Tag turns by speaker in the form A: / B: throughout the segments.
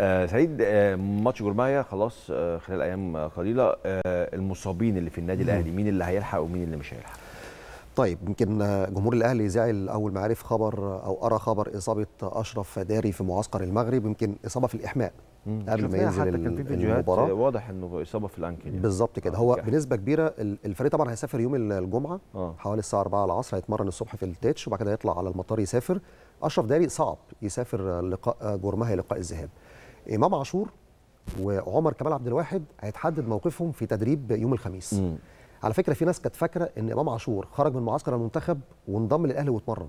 A: آه سعيد آه ماتش جورمايا خلاص آه خلال ايام قليله آه،
B: المصابين اللي في النادي الاهلي مين اللي هيلحق ومين اللي مش هيلحق طيب يمكن آه، جمهور الاهلي زعل اول ما عرف خبر آه، او قرا خبر اصابه اشرف داري في معسكر المغرب يمكن اصابه في الاحماء قبل ما ينزل حتى كان في فيديوهات واضح
A: انه اصابه في الانكل يعني.
B: بالظبط كده هو كحي. يعني. بنسبه كبيره الفريق طبعا هيسافر يوم الجمعه آه. حوالي الساعه 4 العصر هيتمرن الصبح في التتش وبعد كده هيطلع على المطار يسافر اشرف داري صعب يسافر لقاء جورماهي لقاء الذهاب امام عاشور وعمر كمال عبد الواحد هيتحدد موقفهم في تدريب يوم الخميس مم. على فكره في ناس كانت فاكره ان امام عاشور خرج من معسكر المنتخب وانضم للاهلي واتمرن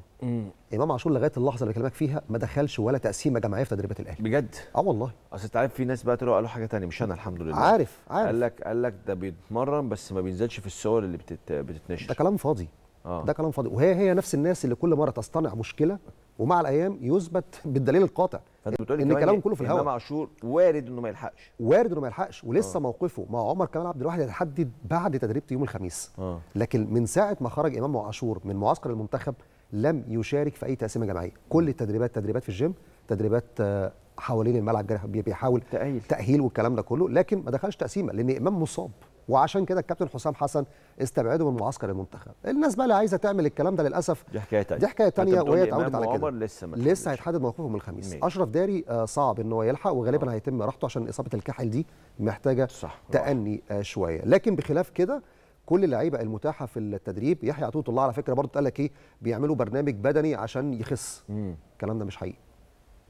B: امام عاشور لغايه اللحظه اللي بكلمك فيها ما دخلش ولا تقسيمه جماعيه في تدريبات الاهلي بجد
A: اه والله اصل انت عارف في ناس بقى طلعوا قالوا حاجه ثانيه مش انا الحمد لله عارف عارف قال لك قال لك ده بيتمرن بس ما بينزلش في الصور اللي بتت... بتتنشر ده
B: كلام فاضي آه. ده كلام فاضي وهي هي نفس الناس اللي كل مره تصطنع مشكله ومع الايام يثبت بالدليل القاطع فانت بتقول ان الكلام كله في الهواء امام عاشور وارد انه ما يلحقش وارد انه ما يلحقش آه. ولسه آه. موقفه مع عمر كمال عبد الواحد هيتحدد بعد تدريبته يوم الخميس آه. لكن من ساعه ما خرج امام عاشور من معسكر المنتخب لم يشارك في اي تقسيمه جماعيه كل التدريبات تدريبات في الجيم تدريبات آه، حوالين الملعب بيحاول تأهيل. تاهيل والكلام ده كله لكن ما دخلش تقسيمه لان امام مصاب وعشان كده الكابتن حسام حسن استبعده من معسكر المنتخب الناس بقى اللي عايزه تعمل الكلام ده للاسف دي حكايه ثانيه دي حكايه ثانيه وهي اتعودت على كده لسه لسه هيتحدد موقفه من الخميس مين. اشرف داري آه، صعب ان هو يلحق وغالبا أوه. هيتم راحته عشان اصابه الكحل دي محتاجه صح. تاني آه شويه لكن بخلاف كده كل اللعيبه المتاحه في التدريب يحيى عطيه الله على فكره برضه قال لك ايه بيعملوا برنامج بدني عشان يخس مم. الكلام ده مش حقيقي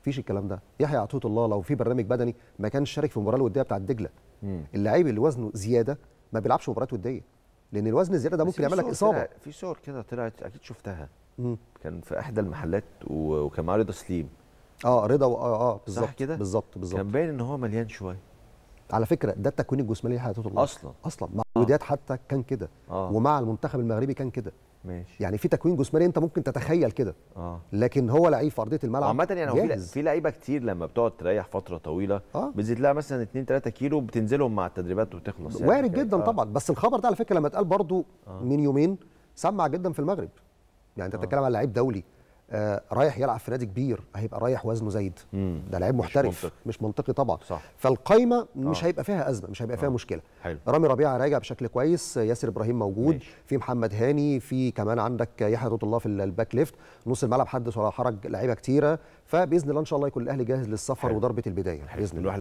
B: مفيش الكلام ده يحيى عطيه الله لو في برنامج بدني ما كانش شارك في المباراه الوديه بتاعه دجله اللعيب اللي وزنه زياده ما بيلعبش مباريات وديه لان الوزن الزياده ده ممكن يعمل لك اصابه
A: في صور كده طلعت اكيد شفتها
B: مم. كان في احدى المحلات وكان معاه رضا سليم اه رضا و... اه اه بالظبط كده
A: بالظبط بالظبط كان باين ان هو مليان شويه
B: على فكره ده التكوين الجسماني اللي حققته اصلا اصلا مع آه. وديات حتى كان كده آه. ومع المنتخب المغربي كان كده ماشي يعني في تكوين جسماني انت ممكن تتخيل كده آه. لكن هو لعيب في ارضيه الملعب عامه يعني هو في
A: لعيبه كتير لما بتقعد تريح فتره طويله آه. بتزيد لها مثلا 2 3 كيلو بتنزلهم مع التدريبات وتخلص يعني وارد جدا آه. طبعا بس
B: الخبر ده على فكره لما اتقال برضو آه. من يومين سمع جدا في المغرب يعني انت آه. بتتكلم على لعيب دولي آه، رايح يلعب في نادي كبير هيبقى رايح وزنه زايد ده لعيب محترف مش منطقي, مش منطقي طبعا صح. فالقايمه مش آه. هيبقى فيها ازمه مش هيبقى فيها آه. مشكله حلو. رامي ربيعه راجع بشكل كويس ياسر ابراهيم موجود ماشي. في محمد هاني في كمان عندك يحيى توت الله في الباك ليفت نص الملعب حدث ولا حرج لعيبه كتيره فباذن الله ان شاء الله يكون الاهلي جاهز للسفر حلو. وضربه البدايه حلو. باذن الله